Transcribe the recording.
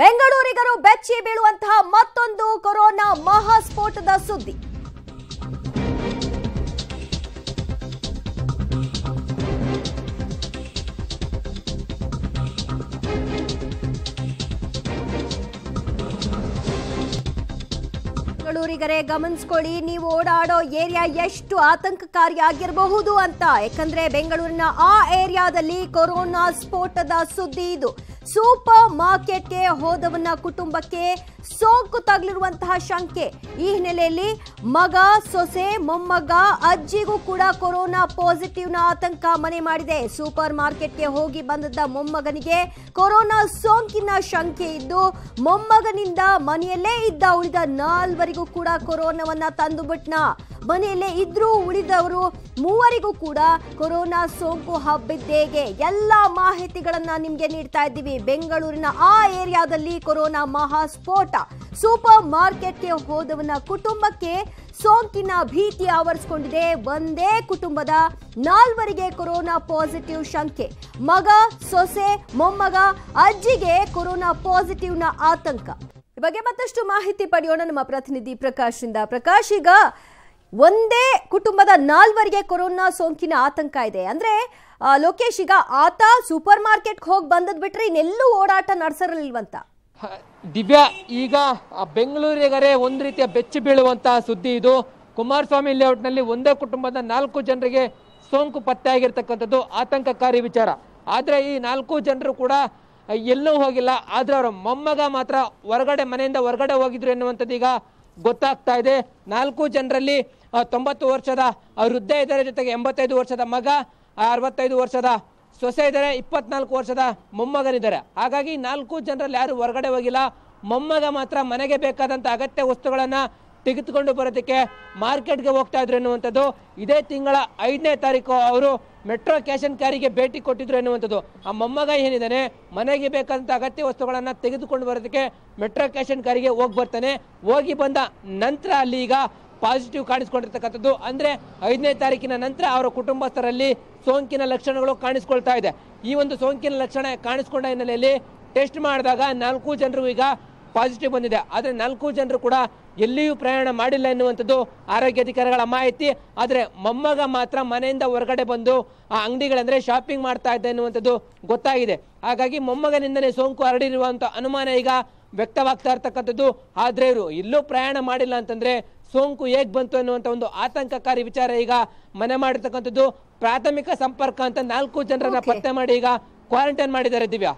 ಬೆಂಗಳೂರಿಗರು ಬೆಚ್ಚಿ ಬೀಳುವಂತಹ ಮತ್ತೊಂದು ಕೊರೋನಾ ಮಹಾಸ್ಫೋಟದ ಸುದ್ದಿ ಬೆಂಗಳೂರಿಗರೇ ಗಮನಿಸ್ಕೊಳ್ಳಿ ನೀವು ಓಡಾಡೋ ಏರಿಯಾ ಎಷ್ಟು ಆತಂಕಕಾರಿಯಾಗಿರಬಹುದು ಅಂತ ಯಾಕಂದ್ರೆ ಬೆಂಗಳೂರಿನ ಆ ಏರಿಯಾದಲ್ಲಿ ಕೊರೋನಾ ಸ್ಫೋಟದ ಸುದ್ದಿ ಇದು ಸೂಪರ್ ಮಾರ್ಕೆಟ್ಗೆ ಹೋದವನ ಕುಟುಂಬಕ್ಕೆ ಸೋಂಕು ತಗಲಿರುವಂತಹ ಶಂಕೆ ಈ ಹಿನ್ನೆಲೆಯಲ್ಲಿ ಮಗ ಸೊಸೆ ಮೊಮ್ಮಗ ಅಜ್ಜಿಗೂ ಕೂಡ ಕೊರೋನಾ ಪಾಸಿಟಿವ್ನ ಆತಂಕ ಮನೆ ಮಾಡಿದೆ ಸೂಪರ್ ಮಾರ್ಕೆಟ್ಗೆ ಹೋಗಿ ಬಂದಿದ್ದ ಮೊಮ್ಮಗನಿಗೆ ಕೊರೋನಾ ಸೋಂಕಿನ ಶಂಕೆ ಇದ್ದು ಮೊಮ್ಮಗನಿಂದ ಮನೆಯಲ್ಲೇ ಇದ್ದ ಉಳಿದ ನಾಲ್ವರಿಗೂ ಕೂಡ ಕೊರೋನಾವನ್ನ ತಂದು ಬಿಟ್ನ ಮನೆಯಲ್ಲೇ ಇದ್ರೂ ಉಳಿದವರು ಮೂವರಿಗೂ ಕೂಡ ಕೊರೋನಾ ಸೋಂಕು ಹಬ್ಬಿದ್ದೇಗೆ ಎಲ್ಲ ಮಾಹಿತಿಗಳನ್ನ ನಿಮಗೆ ನೀಡ್ತಾ ಇದ್ದೀವಿ ಬೆಂಗಳೂರಿನ ಆ ಏರಿಯಾದಲ್ಲಿ ಕೊರೋನಾ ಮಹಾಸ್ಫೋಟ ಸೂಪರ್ ಮಾರ್ಕೆಟ್ಗೆ ಹೋದವನ ಕುಟುಂಬಕ್ಕೆ ಸೋಂಕಿನ ಭೀತಿ ಆವರಿಸಿಕೊಂಡಿದೆ ಒಂದೇ ಕುಟುಂಬದ ನಾಲ್ವರಿಗೆ ಕೊರೋನಾ ಪಾಸಿಟಿವ್ ಶಂಕೆ ಮಗ ಸೊಸೆ ಮೊಮ್ಮಗ ಅಜ್ಜಿಗೆ ಕೊರೋನಾ ಪಾಸಿಟಿವ್ನ ಆತಂಕ ಈ ಬಗ್ಗೆ ಮತ್ತಷ್ಟು ಮಾಹಿತಿ ಪಡೆಯೋಣ ನಮ್ಮ ಪ್ರತಿನಿಧಿ ಪ್ರಕಾಶ್ ಇಂದ ಪ್ರಕಾಶ್ ಈಗ ಒಂದೇ ಕುಟುಂಬದ ನಾಲ್ವರಿಗೆ ಕೊರೋನಾ ಸೋಂಕಿನ ಆತಂಕ ಇದೆ ಅಂದ್ರೆ ಲೋಕೇಶ್ ಈಗ ಆತ ಸೂಪರ್ ಮಾರ್ಕೆಟ್ ಹೋಗಿ ಬಂದದ್ ಬಿಟ್ರೆ ಇನ್ನೆಲ್ಲೂ ಓಡಾಟ ನಡೆಸರಲಿಲ್ವಂತ ದಿವ್ಯಾ ಈಗ ಬೆಂಗಳೂರಿಗರೇ ಒಂದು ರೀತಿಯ ಬೆಚ್ಚಿ ಬೀಳುವಂತ ಸುದ್ದಿ ಇದು ಕುಮಾರಸ್ವಾಮಿ ನಲ್ಲಿ ಒಂದೇ ಕುಟುಂಬದ ನಾಲ್ಕು ಜನರಿಗೆ ಸೋಂಕು ಪತ್ತೆ ಆಗಿರ್ತಕ್ಕಂಥದ್ದು ಆತಂಕಕಾರಿ ವಿಚಾರ ಆದ್ರೆ ಈ ನಾಲ್ಕು ಜನರು ಕೂಡ ಎಲ್ಲೂ ಹೋಗಿಲ್ಲ ಆದ್ರೆ ಅವರ ಮೊಮ್ಮಗ ಮಾತ್ರ ಹೊರಗಡೆ ಮನೆಯಿಂದ ಹೊರಗಡೆ ಹೋಗಿದ್ರು ಎನ್ನುವಂಥದ್ದು ಈಗ ಗೊತ್ತಾಗ್ತಾ ಇದೆ ನಾಲ್ಕು ಜನರಲ್ಲಿ ತೊಂಬತ್ತು ವರ್ಷದ ವೃದ್ಧೆ ಇದ್ದಾರೆ ಜೊತೆಗೆ ಎಂಬತ್ತೈದು ವರ್ಷದ ಮಗ ಅರವತ್ತೈದು ವರ್ಷದ ಸೊಸೆ ಇದ್ದಾರೆ ಇಪ್ಪತ್ನಾಲ್ಕು ವರ್ಷದ ಮೊಮ್ಮಗನಿದ್ದಾರೆ ಹಾಗಾಗಿ ನಾಲ್ಕು ಜನರಲ್ಲಿ ಯಾರು ಹೊರಗಡೆ ಹೋಗಿಲ್ಲ ಮೊಮ್ಮಗ ಮಾತ್ರ ಮನೆಗೆ ಬೇಕಾದಂಥ ಅಗತ್ಯ ವಸ್ತುಗಳನ್ನು ತೆಗೆದುಕೊಂಡು ಬರೋದಕ್ಕೆ ಮಾರ್ಕೆಟ್ಗೆ ಹೋಗ್ತಾ ಇದ್ರು ಎನ್ನುವಂಥದ್ದು ಇದೇ ತಿಂಗಳ ಐದನೇ ತಾರೀಕು ಅವರು ಮೆಟ್ರೋ ಕ್ಯಾಶ್ ಕಾರಿಗೆ ಕ್ಯಾರಿಗೆ ಭೇಟಿ ಕೊಟ್ಟಿದ್ರು ಎನ್ನುವಂಥದ್ದು ಆ ಮೊಮ್ಮಗ ಏನಿದ್ದಾನೆ ಮನೆಗೆ ಬೇಕಾದಂಥ ಅಗತ್ಯ ವಸ್ತುಗಳನ್ನು ತೆಗೆದುಕೊಂಡು ಬರೋದಕ್ಕೆ ಮೆಟ್ರೋ ಕ್ಯಾಶ್ ಕಾರಿಗೆ ಕ್ಯಾರಿಗೆ ಹೋಗಿ ಬರ್ತಾನೆ ಹೋಗಿ ಬಂದ ನಂತರ ಅಲ್ಲಿ ಈಗ ಪಾಸಿಟಿವ್ ಕಾಣಿಸ್ಕೊಂಡಿರ್ತಕ್ಕಂಥದ್ದು ಅಂದರೆ ಐದನೇ ತಾರೀಕಿನ ನಂತರ ಅವರ ಕುಟುಂಬಸ್ಥರಲ್ಲಿ ಸೋಂಕಿನ ಲಕ್ಷಣಗಳು ಕಾಣಿಸ್ಕೊಳ್ತಾ ಇದೆ ಈ ಒಂದು ಸೋಂಕಿನ ಲಕ್ಷಣ ಕಾಣಿಸ್ಕೊಂಡ ಹಿನ್ನೆಲೆಯಲ್ಲಿ ಟೆಸ್ಟ್ ಮಾಡಿದಾಗ ನಾಲ್ಕು ಜನರು ಈಗ ಪಾಸಿಟಿವ್ ಬಂದಿದೆ ಆದರೆ ನಾಲ್ಕು ಜನರು ಕೂಡ ಎಲ್ಲಿಯೂ ಪ್ರಯಾಣ ಮಾಡಿಲ್ಲ ಎನ್ನುವಂಥದ್ದು ಆರೋಗ್ಯ ಅಧಿಕಾರಿಗಳ ಮಾಹಿತಿ ಆದರೆ ಮೊಮ್ಮಗ ಮಾತ್ರ ಮನೆಯಿಂದ ಹೊರಗಡೆ ಬಂದು ಆ ಅಂಗಡಿಗಳಂದರೆ ಶಾಪಿಂಗ್ ಮಾಡ್ತಾ ಇದ್ದ ಎನ್ನುವಂಥದ್ದು ಗೊತ್ತಾಗಿದೆ ಹಾಗಾಗಿ ಮೊಮ್ಮಗನಿಂದಲೇ ಸೋಂಕು ಹರಡಿರುವಂಥ ಅನುಮಾನ ಈಗ ವ್ಯಕ್ತವಾಗ್ತಾ ಇರ್ತಕ್ಕಂಥದ್ದು ಆದರೆ ಇವರು ಎಲ್ಲೂ ಪ್ರಯಾಣ ಮಾಡಿಲ್ಲ ಅಂತಂದರೆ ಸೋಂಕು ಹೇಗೆ ಬಂತು ಅನ್ನುವಂಥ ಒಂದು ಆತಂಕಕಾರಿ ವಿಚಾರ ಈಗ ಮನೆ ಮಾಡಿರ್ತಕ್ಕಂಥದ್ದು ಪ್ರಾಥಮಿಕ ಸಂಪರ್ಕ ಅಂತ ನಾಲ್ಕು ಜನರನ್ನ ಪತ್ತೆ ಮಾಡಿ ಈಗ ಕ್ವಾರಂಟೈನ್ ಮಾಡಿದ್ದಾರೆ ದಿವ್ಯಾ